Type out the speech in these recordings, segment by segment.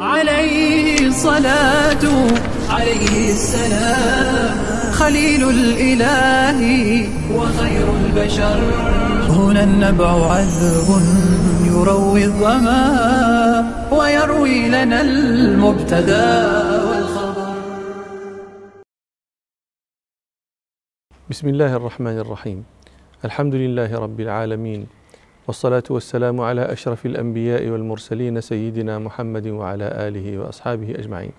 عليه الصلاة عليه السلام خليل الإله وخير البشر هنا النبع عذب يروي الظما ويروي لنا المبتدا والخبر بسم الله الرحمن الرحيم الحمد لله رب العالمين والصلاة والسلام على أشرف الأنبياء والمرسلين سيدنا محمد وعلى آله وأصحابه أجمعين.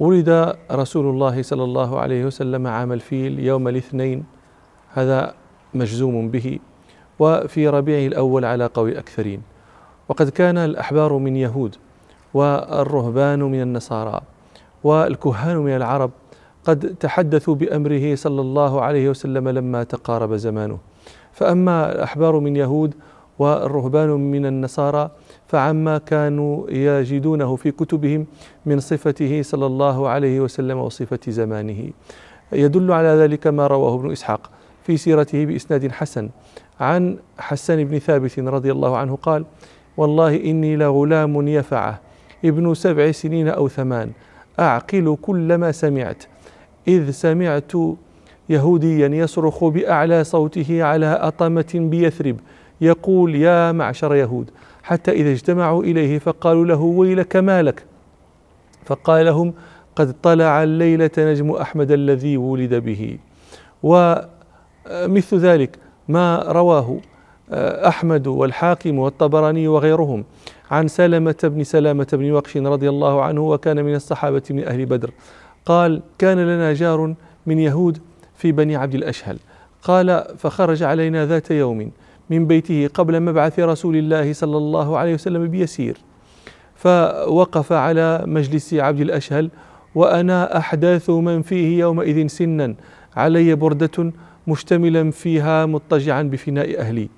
ولد رسول الله صلى الله عليه وسلم عام الفيل يوم الاثنين هذا مجزوم به وفي ربيع الأول على قول أكثرين وقد كان الأحبار من يهود والرهبان من النصارى والكهان من العرب قد تحدثوا بأمره صلى الله عليه وسلم لما تقارب زمانه فأما الأحبار من يهود والرهبان من النصارى فعما كانوا يجدونه في كتبهم من صفته صلى الله عليه وسلم وصفة زمانه يدل على ذلك ما رواه ابن إسحاق في سيرته بإسناد حسن عن حسان بن ثابت رضي الله عنه قال والله إني لغلام يفعه ابن سبع سنين أو ثمان أعقل كل ما سمعت إذ سمعت يهوديا يصرخ باعلى صوته على اطمه بيثرب يقول يا معشر يهود حتى اذا اجتمعوا اليه فقالوا له ويلك مالك فقال لهم قد طلع الليله نجم احمد الذي ولد به ومثل ذلك ما رواه آه، احمد والحاكم والطبراني وغيرهم عن سلمه بن سلامه بن وقش رضي الله عنه وكان من الصحابه من اهل بدر قال كان لنا جار من يهود في بني عبد الأشهل قال فخرج علينا ذات يوم من بيته قبل مبعث رسول الله صلى الله عليه وسلم بيسير فوقف على مجلس عبد الأشهل وأنا أحداث من فيه يومئذ سنا علي بردة مشتملا فيها مضطجعا بفناء أهلي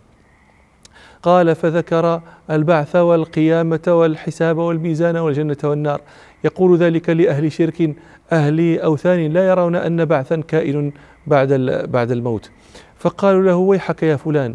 قال فذكر البعث والقيامة والحساب والميزان والجنة والنار يقول ذلك لأهل شرك أهل أوثان لا يرون أن بعثا كائن بعد بعد الموت فقالوا له ويحك يا فلان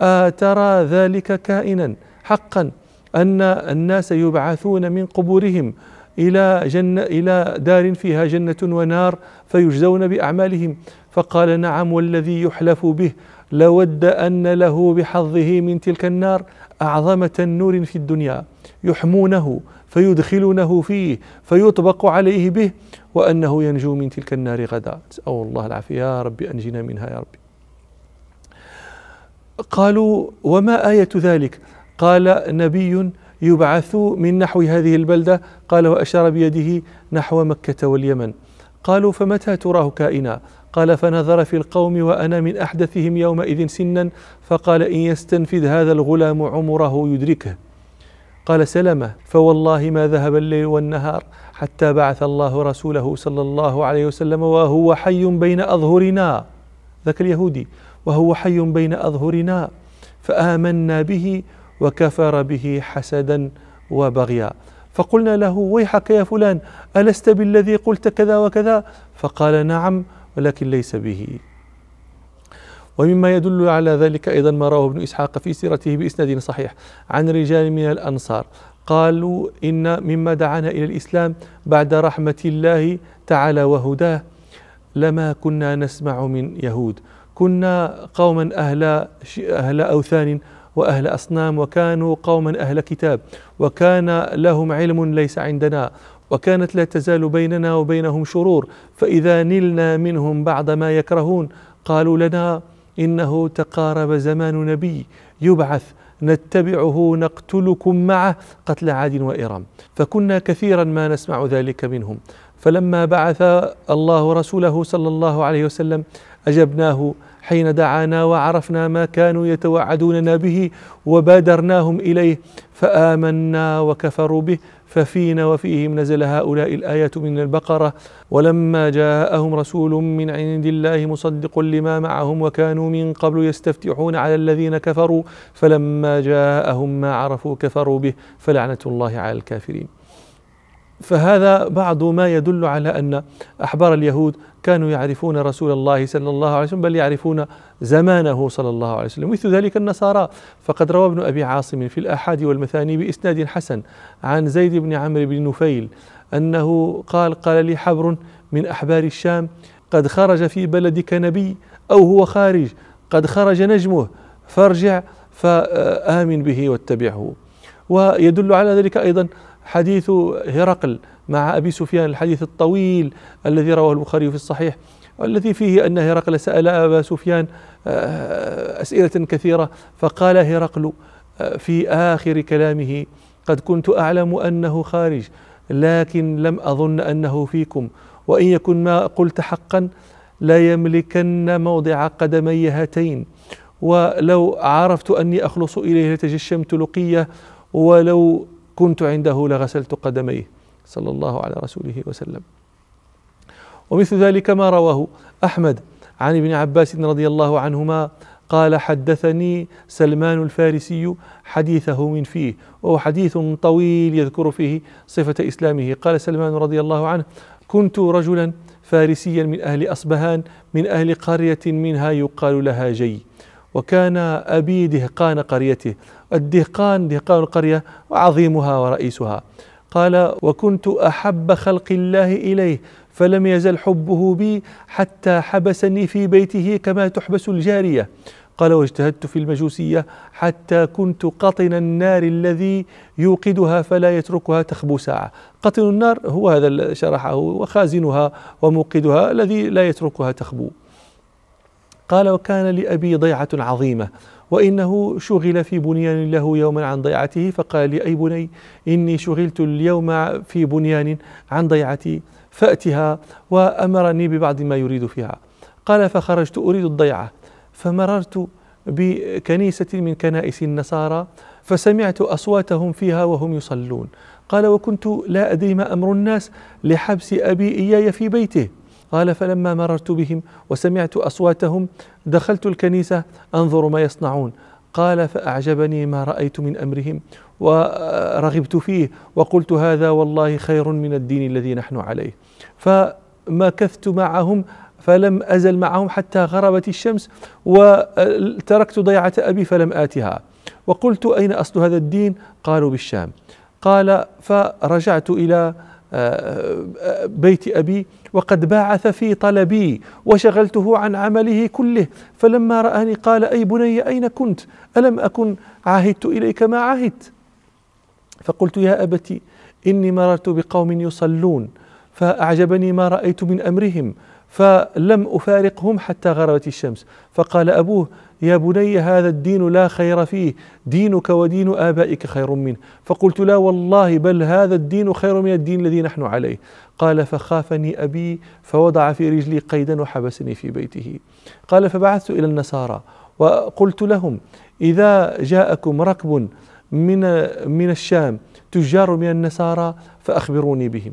أترى ذلك كائنا حقا أن الناس يبعثون من قبورهم إلى جنة إلى دار فيها جنة ونار فيجزون بأعمالهم فقال نعم والذي يحلف به لود أن له بحظه من تلك النار أعظم تنور في الدنيا يحمونه فيدخلونه فيه فيطبق عليه به وأنه ينجو من تلك النار غدا نسأل الله العافية يا رب أنجنا منها يا رب قالوا وما آية ذلك قال نبي يبعث من نحو هذه البلدة قال وأشار بيده نحو مكة واليمن قالوا فمتى تراه كائنا قال فنظر في القوم وأنا من أحدثهم يومئذ سنا فقال إن يستنفذ هذا الغلام عمره يدركه قال سلمة فوالله ما ذهب الليل والنهار حتى بعث الله رسوله صلى الله عليه وسلم وهو حي بين أظهرنا ذاك اليهودي وهو حي بين أظهرنا فآمنا به وكفر به حسدا وبغيا فقلنا له ويحك يا فلان ألست بالذي قلت كذا وكذا فقال نعم ولكن ليس به ومما يدل على ذلك أيضا ما رواه ابن إسحاق في سيرته بإسناد صحيح عن رجال من الأنصار قالوا إن مما دعانا إلى الإسلام بعد رحمة الله تعالى وهداه لما كنا نسمع من يهود كنا قوما أهل, أهل أوثان واهل اصنام وكانوا قوما اهل كتاب وكان لهم علم ليس عندنا وكانت لا تزال بيننا وبينهم شرور فاذا نلنا منهم بعض ما يكرهون قالوا لنا إنه تقارب زمان نبي يبعث نتبعه نقتلكم معه قتل عاد وإرم فكنا كثيرا ما نسمع ذلك منهم فلما بعث الله رسوله صلى الله عليه وسلم أجبناه حين دعانا وعرفنا ما كانوا يتوعدوننا به وبادرناهم إليه فآمنا وكفروا به ففينا وفيهم نزل هؤلاء الآية من البقرة ولما جاءهم رسول من عند الله مصدق لما معهم وكانوا من قبل يستفتحون على الذين كفروا فلما جاءهم ما عرفوا كفروا به فلعنة الله على الكافرين فهذا بعض ما يدل على ان احبار اليهود كانوا يعرفون رسول الله صلى الله عليه وسلم بل يعرفون زمانه صلى الله عليه وسلم مثل ذلك النصارى فقد روى ابن ابي عاصم في الاحاد والمثاني باسناد حسن عن زيد بن عمرو بن نفيل انه قال قال لي حبر من احبار الشام قد خرج في بلدك نبي او هو خارج قد خرج نجمه فارجع فامن به واتبعه ويدل على ذلك ايضا حديث هرقل مع أبي سفيان الحديث الطويل الذي رواه البخاري في الصحيح والذي فيه أن هرقل سأل أبا سفيان آه، أسئلة كثيرة فقال هرقل آه، في آخر كلامه قد كنت أعلم أنه خارج لكن لم أظن أنه فيكم وإن يكن ما قلت حقا ليملكن موضع قدمي هاتين ولو عرفت أني أخلص إليه لتجشمت لقية ولو كنت عنده لغسلت قدميه صلى الله على رسوله وسلم ومثل ذلك ما رواه احمد عن ابن عباس رضي الله عنهما قال حدثني سلمان الفارسي حديثه من فيه وهو حديث طويل يذكر فيه صفه اسلامه قال سلمان رضي الله عنه كنت رجلا فارسيا من اهل اصبهان من اهل قريه منها يقال لها جي وكان أبي دهقان قريته الدهقان دهقان القرية وعظيمها ورئيسها قال وكنت أحب خلق الله إليه فلم يزل حبه بي حتى حبسني في بيته كما تحبس الجارية قال واجتهدت في المجوسية حتى كنت قطن النار الذي يوقدها فلا يتركها تخبو ساعة قطن النار هو هذا شرحه وخازنها وموقدها الذي لا يتركها تخبو قال وكان لأبي ضيعة عظيمة وإنه شغل في بنيان له يوما عن ضيعته فقال لي أي بني إني شغلت اليوم في بنيان عن ضيعتي فأتها وأمرني ببعض ما يريد فيها قال فخرجت أريد الضيعة فمررت بكنيسة من كنائس النصارى فسمعت أصواتهم فيها وهم يصلون قال وكنت لا أدري ما أمر الناس لحبس أبي إياي في بيته قال فلما مررت بهم وسمعت اصواتهم دخلت الكنيسه انظر ما يصنعون قال فاعجبني ما رايت من امرهم ورغبت فيه وقلت هذا والله خير من الدين الذي نحن عليه فمكثت معهم فلم ازل معهم حتى غربت الشمس وتركت ضيعه ابي فلم اتها وقلت اين اصل هذا الدين قالوا بالشام قال فرجعت الى بيت أبي وقد باعث في طلبي وشغلته عن عمله كله فلما رآني قال أي بني أين كنت ألم أكن عهدت إليك ما عهدت فقلت يا أبتي إني مررت بقوم يصلون فأعجبني ما رأيت من أمرهم فلم أفارقهم حتى غربت الشمس فقال أبوه يا بني هذا الدين لا خير فيه دينك ودين آبائك خير منه فقلت لا والله بل هذا الدين خير من الدين الذي نحن عليه قال فخافني أبي فوضع في رجلي قيدا وحبسني في بيته قال فبعثت إلى النصارى وقلت لهم إذا جاءكم ركب من من الشام تجار من النصارى فأخبروني بهم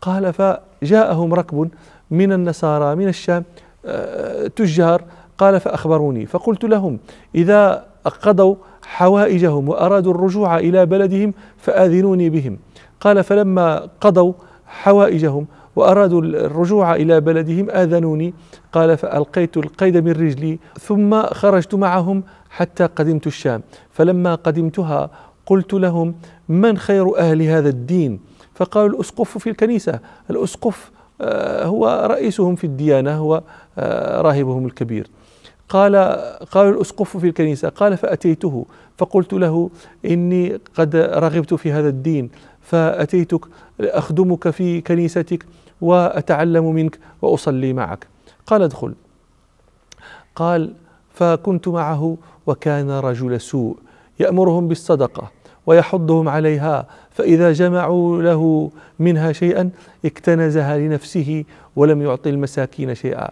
قال فجاءهم ركب من النصارى من الشام آه، تجار قال فأخبروني فقلت لهم إذا قضوا حوائجهم وأرادوا الرجوع إلى بلدهم فآذنوني بهم قال فلما قضوا حوائجهم وأرادوا الرجوع إلى بلدهم آذنوني قال فألقيت القيد من رجلي ثم خرجت معهم حتى قدمت الشام فلما قدمتها قلت لهم من خير أهل هذا الدين فقالوا الأسقف في الكنيسة الأسقف آه، هو رئيسهم في الديانة هو آه، راهبهم الكبير قال قال الاسقف في الكنيسه قال فاتيته فقلت له اني قد رغبت في هذا الدين فاتيتك اخدمك في كنيستك واتعلم منك واصلي معك قال ادخل قال فكنت معه وكان رجل سوء يامرهم بالصدقه ويحضهم عليها فاذا جمعوا له منها شيئا اكتنزها لنفسه ولم يعطي المساكين شيئا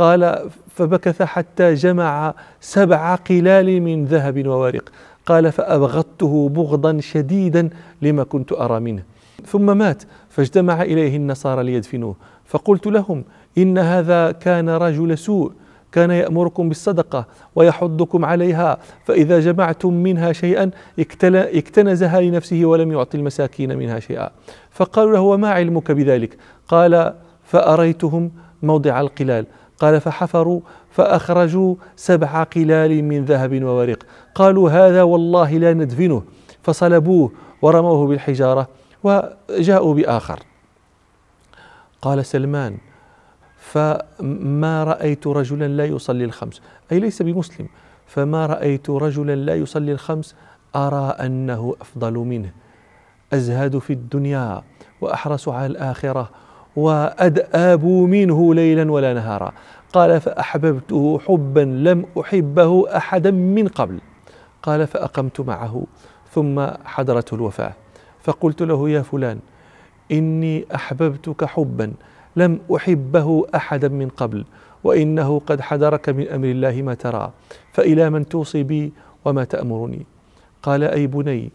قال فبكث حتى جمع سبع قلال من ذهب وورق قال فأبغضته بغضا شديدا لما كنت أرى منه ثم مات فاجتمع إليه النصارى ليدفنوه فقلت لهم إن هذا كان رجل سوء كان يأمركم بالصدقة ويحضكم عليها فإذا جمعتم منها شيئا اكتنزها لنفسه ولم يعطي المساكين منها شيئا فقالوا له وما علمك بذلك قال فأريتهم موضع القلال قال فحفروا فأخرجوا سبع قلال من ذهب وورق قالوا هذا والله لا ندفنه فصلبوه ورموه بالحجارة وجاءوا بآخر قال سلمان فما رأيت رجلا لا يصلي الخمس أي ليس بمسلم فما رأيت رجلا لا يصلي الخمس أرى أنه أفضل منه أزهد في الدنيا وأحرص على الآخرة وأدآبوا منه ليلا ولا نهارا قال فأحببته حبا لم أحبه أحدا من قبل قال فأقمت معه ثم حضرته الوفاة فقلت له يا فلان إني أحببتك حبا لم أحبه أحدا من قبل وإنه قد حضرك من أمر الله ما ترى فإلى من توصي بي وما تأمرني قال أي بني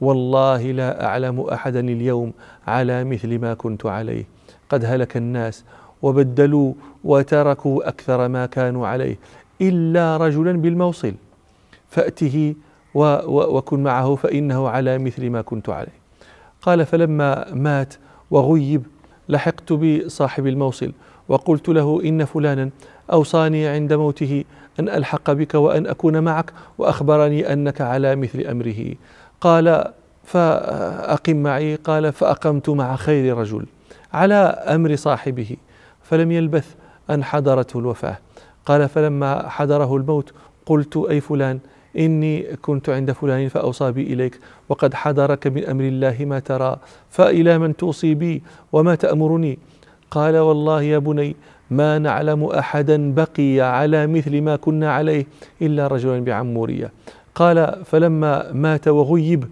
والله لا أعلم أحدا اليوم على مثل ما كنت عليه قد هلك الناس وبدلوا وتركوا اكثر ما كانوا عليه الا رجلا بالموصل فاته وكن معه فانه على مثل ما كنت عليه قال فلما مات وغيب لحقت بصاحب الموصل وقلت له ان فلانا اوصاني عند موته ان الحق بك وان اكون معك واخبرني انك على مثل امره قال فاقم معي قال فاقمت مع خير رجل على امر صاحبه فلم يلبث ان حضرته الوفاه قال فلما حضره الموت قلت اي فلان إني كنت عند فلان فأوصى بي إليك وقد حضرك من أمر الله ما ترى فإلى من توصي بي وما تأمرني قال والله يا بني ما نعلم أحدا بقي على مثل ما كنا عليه إلا رجلا بعمورية قال فلما مات وغيب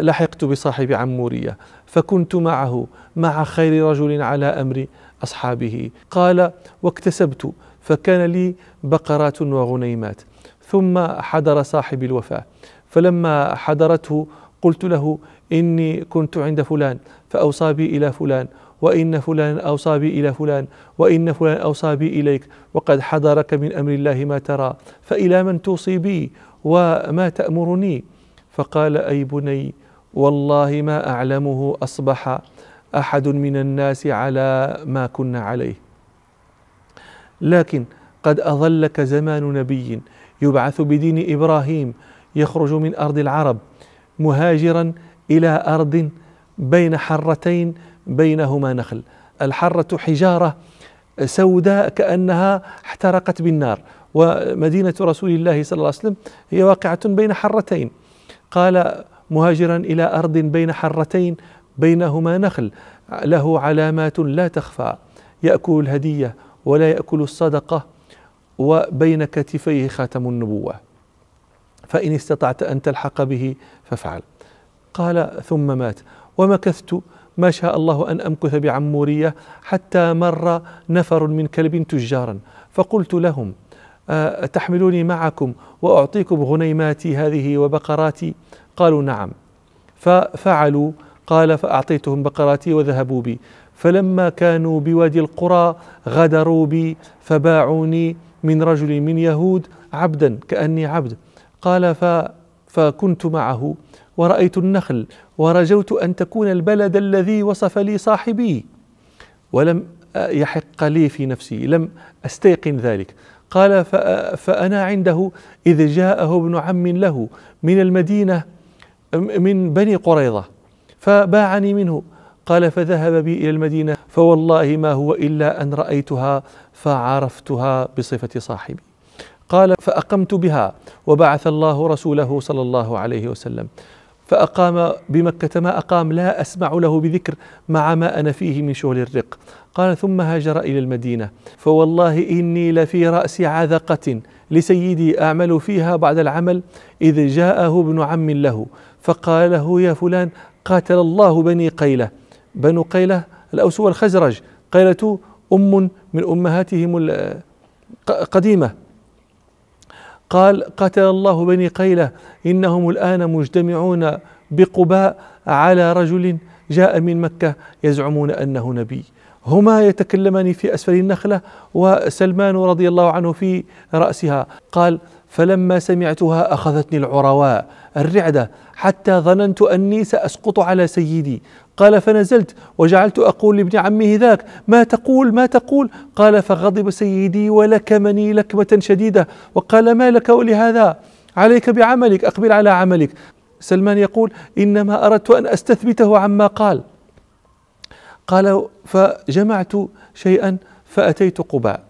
لحقت بصاحب عمورية فكنت معه مع خير رجل على أمر أصحابه قال واكتسبت فكان لي بقرات وغنيمات ثم حضر صاحب الوفاة فلما حضرته قلت له إني كنت عند فلان فأوصى بي إلى فلان وإن فلان أوصى بي إلى فلان وإن فلان أوصى بي إليك وقد حضرك من أمر الله ما ترى فإلى من توصي بي وما تأمرني فقال أي بني والله ما أعلمه أصبح أحد من الناس على ما كنا عليه لكن قد أظلك زمان نبي يبعث بدين إبراهيم يخرج من أرض العرب مهاجرا إلى أرض بين حرتين بينهما نخل الحرة حجارة سوداء كأنها احترقت بالنار ومدينة رسول الله صلى الله عليه وسلم هي واقعة بين حرتين قال مهاجرا الى ارض بين حرتين بينهما نخل له علامات لا تخفى ياكل الهديه ولا ياكل الصدقه وبين كتفيه خاتم النبوه فان استطعت ان تلحق به فافعل قال ثم مات ومكثت ما شاء الله ان امكث بعموريه حتى مر نفر من كلب تجارا فقلت لهم آه، تحملوني معكم واعطيكم غنيماتي هذه وبقراتي قالوا نعم ففعلوا قال فاعطيتهم بقراتي وذهبوا بي فلما كانوا بوادي القرى غدروا بي فباعوني من رجل من يهود عبدا كاني عبد قال ف فكنت معه ورأيت النخل ورجوت أن تكون البلد الذي وصف لي صاحبي ولم آه، يحق لي في نفسي لم أستيقن ذلك قال فأنا عنده إذ جاءه ابن عم له من المدينة من بني قريظة فباعني منه قال فذهب بي إلى المدينة فوالله ما هو إلا أن رأيتها فعرفتها بصفة صاحبي قال فأقمت بها وبعث الله رسوله صلى الله عليه وسلم فأقام بمكة ما أقام لا أسمع له بذكر مع ما أنا فيه من شغل الرق قال ثم هاجر إلى المدينة فوالله إني لفي رأس عذقة لسيدي أعمل فيها بعد العمل إذ جاءه ابن عم له فقال له يا فلان قاتل الله بني قيلة بنو قيلة الأوس والخزرج قيلة أم من أمهاتهم قديمة قال قتل الله بني قيلة إنهم الآن مجتمعون بقباء على رجل جاء من مكة يزعمون أنه نبي هما يتكلمان في أسفل النخلة وسلمان رضي الله عنه في رأسها قال فلما سمعتها أخذتني العرواء الرعدة حتى ظننت أني سأسقط على سيدي قال فنزلت وجعلت أقول لابن عمه ذاك ما تقول ما تقول قال فغضب سيدي ولكمني لكمة شديدة وقال ما لك ولهذا عليك بعملك أقبل على عملك سلمان يقول إنما أردت أن أستثبته عما قال قال فجمعت شيئا فأتيت قباء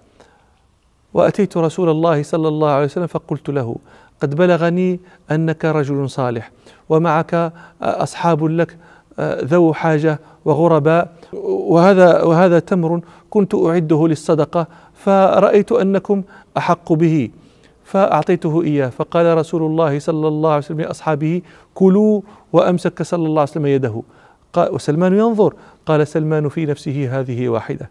وأتيت رسول الله صلى الله عليه وسلم فقلت له قد بلغني أنك رجل صالح ومعك أصحاب لك ذو حاجة وغرباء وهذا وهذا تمر كنت أعده للصدقة فرأيت أنكم أحق به فأعطيته إياه فقال رسول الله صلى الله عليه وسلم لأصحابه كلوا وأمسك صلى الله عليه وسلم يده وسلمان ينظر قال سلمان في نفسه هذه واحدة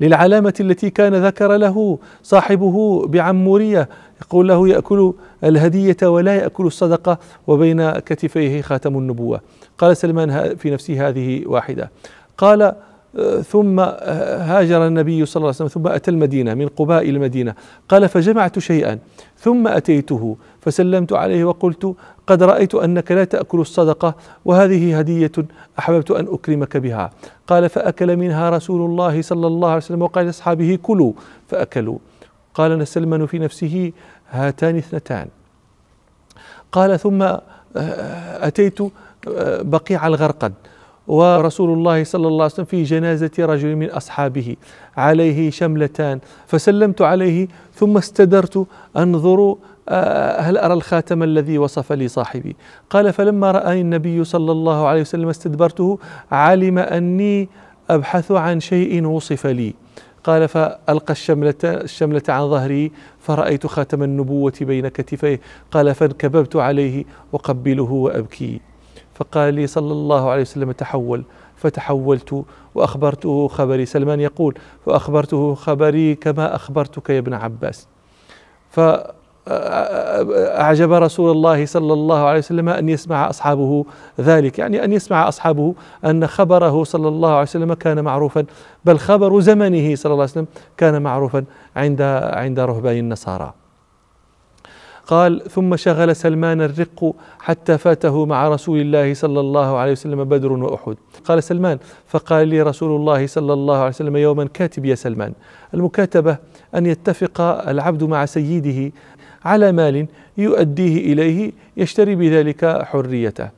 للعلامة التي كان ذكر له صاحبه بعمورية يقول له يأكل الهدية ولا يأكل الصدقة وبين كتفيه خاتم النبوة قال سلمان في نفسه هذه واحدة قال آه، ثم آه، هاجر النبي صلى الله عليه وسلم ثم أتى المدينة من قباء المدينة قال فجمعت شيئا ثم أتيته فسلمت عليه وقلت قد رأيت أنك لا تأكل الصدقة وهذه هدية أحببت أن أكرمك بها قال فأكل منها رسول الله صلى الله عليه وسلم وقال لأصحابه كلوا فأكلوا قال سلمان في نفسه هاتان اثنتان قال ثم آه، أتيت آه، بقيع الغرقد ورسول الله صلى الله عليه وسلم في جنازة رجل من أصحابه عليه شملتان فسلمت عليه ثم استدرت أنظر آه، هل أرى الخاتم الذي وصف لي صاحبي قال فلما رأي النبي صلى الله عليه وسلم استدبرته علم أني أبحث عن شيء وصف لي قال فألقى الشملة, الشملة عن ظهري فرأيت خاتم النبوة بين كتفيه قال فانكببت عليه وقبله وأبكي فقال لي صلى الله عليه وسلم تحول فتحولت وأخبرته خبري سلمان يقول فأخبرته خبري كما أخبرتك يا ابن عباس ف أعجب رسول الله صلى الله عليه وسلم أن يسمع أصحابه ذلك يعني أن يسمع أصحابه أن خبره صلى الله عليه وسلم كان معروفا بل خبر زمنه صلى الله عليه وسلم كان معروفا عند عند رهبان النصارى قال ثم شغل سلمان الرق حتى فاته مع رسول الله صلى الله عليه وسلم بدر وأحد قال سلمان فقال لي رسول الله صلى الله عليه وسلم يوما كاتب يا سلمان المكاتبة أن يتفق العبد مع سيده على مال يؤديه إليه يشتري بذلك حريته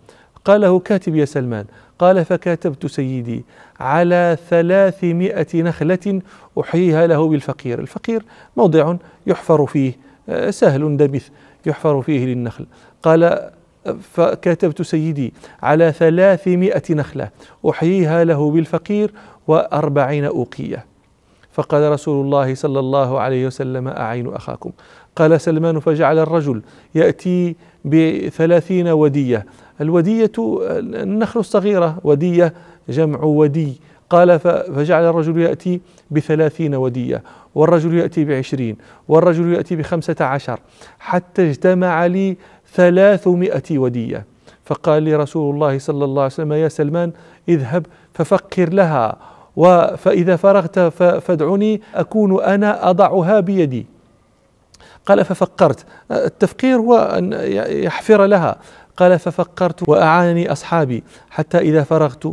قال له كاتب يا سلمان قال فكاتبت سيدي على ثلاثمائة نخلة أحييها له بالفقير الفقير موضع يحفر فيه آه، سهل دبيث يحفر فيه للنخل قال فكتبت سيدي على ثلاثمائة نخلة أحييها له بالفقير وأربعين أوقية فقال رسول الله صلى الله عليه وسلم أعين أخاكم قال سلمان فجعل الرجل يأتي بثلاثين ودية الودية النخل الصغيرة ودية جمع ودي قال فجعل الرجل يأتي بثلاثين ودية والرجل يأتي بعشرين والرجل يأتي بخمسة عشر حتى اجتمع لي ثلاثمائة ودية فقال لي رسول الله صلى الله عليه وسلم يا سلمان اذهب ففقر لها فإذا فرغت فادعني أكون أنا أضعها بيدي قال ففكرت التفقير هو أن يحفر لها قال ففكرت وأعانني أصحابي حتى إذا فرغت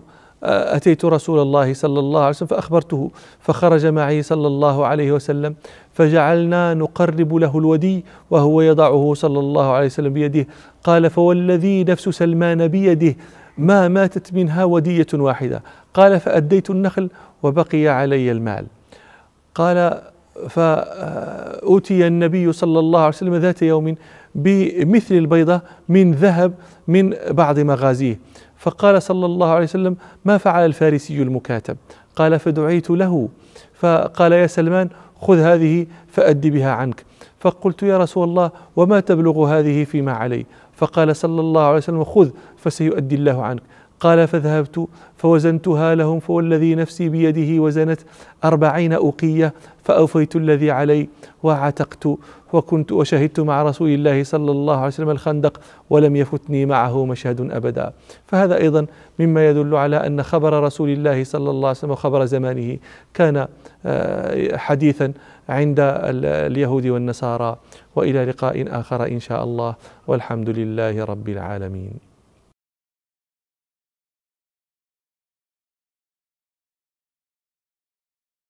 أتيت رسول الله صلى الله عليه وسلم فأخبرته فخرج معي صلى الله عليه وسلم فجعلنا نقرب له الودي وهو يضعه صلى الله عليه وسلم بيده قال فوالذي نفس سلمان بيده ما ماتت منها ودية واحدة قال فأديت النخل وبقي علي المال قال فأوتي النبي صلى الله عليه وسلم ذات يوم بمثل البيضة من ذهب من بعض مغازيه فقال صلى الله عليه وسلم ما فعل الفارسي المكاتب قال فدعيت له فقال يا سلمان خذ هذه فأد بها عنك فقلت يا رسول الله وما تبلغ هذه فيما علي فقال صلى الله عليه وسلم خذ فسيؤدي الله عنك قال فذهبت فوزنتها لهم فوالذي نفسي بيده وزنت أربعين أوقية فأوفيت الذي علي وعتقت وكنت وشهدت مع رسول الله صلى الله عليه وسلم الخندق ولم يفتني معه مشهد أبدا فهذا أيضا مما يدل على أن خبر رسول الله صلى الله عليه وسلم وخبر زمانه كان آه، حديثا عند اليهود والنصارى وإلى لقاء آخر إن شاء الله والحمد لله رب العالمين